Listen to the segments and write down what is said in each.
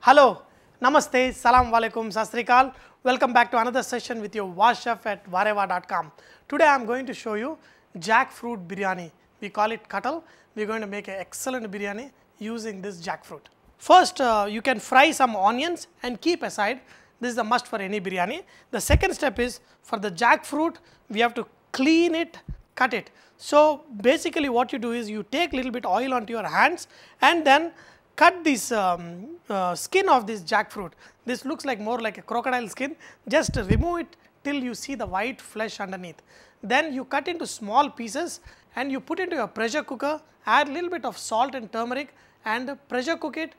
Hello, Namaste, Salam Walekum, Sastrikal. Welcome back to another session with your Wash Chef at Vareva.com. Today I am going to show you jackfruit biryani. We call it katal. We are going to make an excellent biryani using this jackfruit. First, uh, you can fry some onions and keep aside. This is a must for any biryani. The second step is for the jackfruit, we have to clean it, cut it. So basically what you do is you take little bit oil onto your hands and then cut this um, uh, skin of this jackfruit. This looks like more like a crocodile skin. Just remove it till you see the white flesh underneath. Then you cut into small pieces and you put into your pressure cooker, add little bit of salt and turmeric and pressure cook it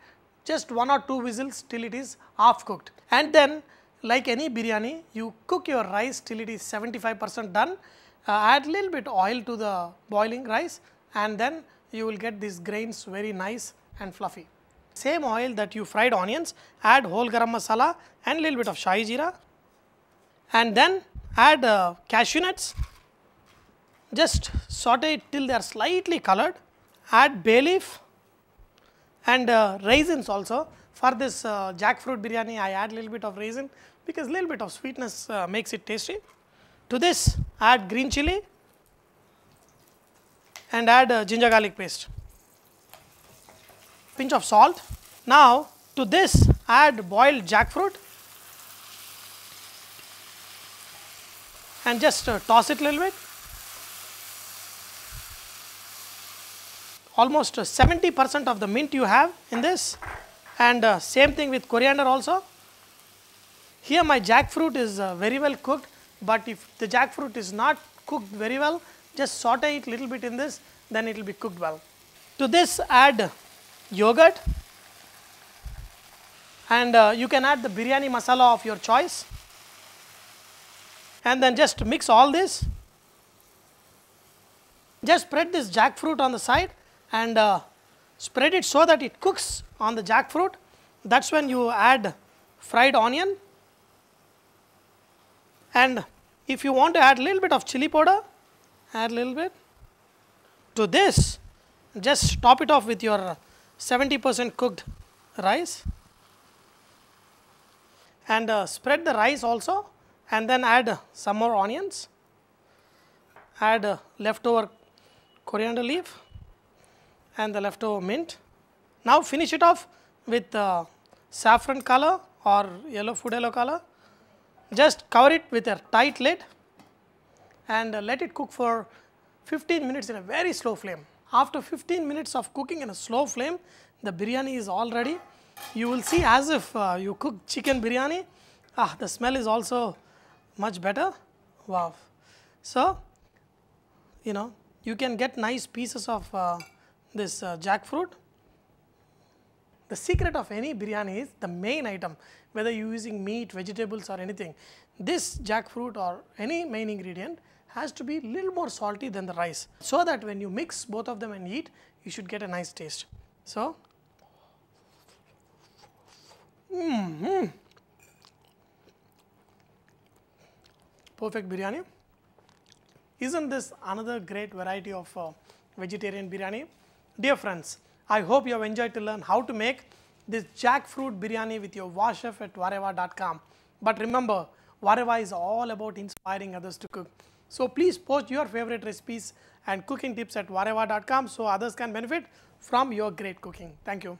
just one or two whistles till it is half cooked. And then like any biryani, you cook your rice till it is 75% done uh, add little bit oil to the boiling rice and then you will get these grains very nice and fluffy. Same oil that you fried onions, add whole garam masala and little bit of shahi jeera and then add uh, cashew nuts. Just saute it till they are slightly colored. Add bay leaf and uh, raisins also. For this uh, jackfruit biryani, I add little bit of raisin because little bit of sweetness uh, makes it tasty. To this add green chili and add uh, ginger garlic paste. Pinch of salt. Now to this add boiled jackfruit and just uh, toss it a little bit. Almost 70% uh, of the mint you have in this and uh, same thing with coriander also. Here my jackfruit is uh, very well cooked but if the jackfruit is not cooked very well, just saute it little bit in this, then it will be cooked well. To this add yogurt and uh, you can add the biryani masala of your choice and then just mix all this. Just spread this jackfruit on the side and uh, spread it so that it cooks on the jackfruit. That's when you add fried onion and if you want to add a little bit of chili powder, add a little bit to this, just top it off with your 70% cooked rice and uh, spread the rice also and then add some more onions, add uh, leftover coriander leaf and the leftover mint. Now finish it off with uh, saffron color or yellow food yellow color just cover it with a tight lid and let it cook for 15 minutes in a very slow flame. After 15 minutes of cooking in a slow flame, the biryani is all ready. You will see as if uh, you cook chicken biryani. Ah, the smell is also much better. Wow. So, you know, you can get nice pieces of uh, this uh, jackfruit the secret of any biryani is the main item, whether you're using meat, vegetables or anything. This jackfruit or any main ingredient has to be little more salty than the rice so that when you mix both of them and eat, you should get a nice taste. So, mm -hmm. perfect biryani. Isn't this another great variety of uh, vegetarian biryani? Dear friends, I hope you have enjoyed to learn how to make this jackfruit biryani with your warchef at vareva.com. But remember, Vareva is all about inspiring others to cook. So please post your favorite recipes and cooking tips at vareva.com so others can benefit from your great cooking. Thank you.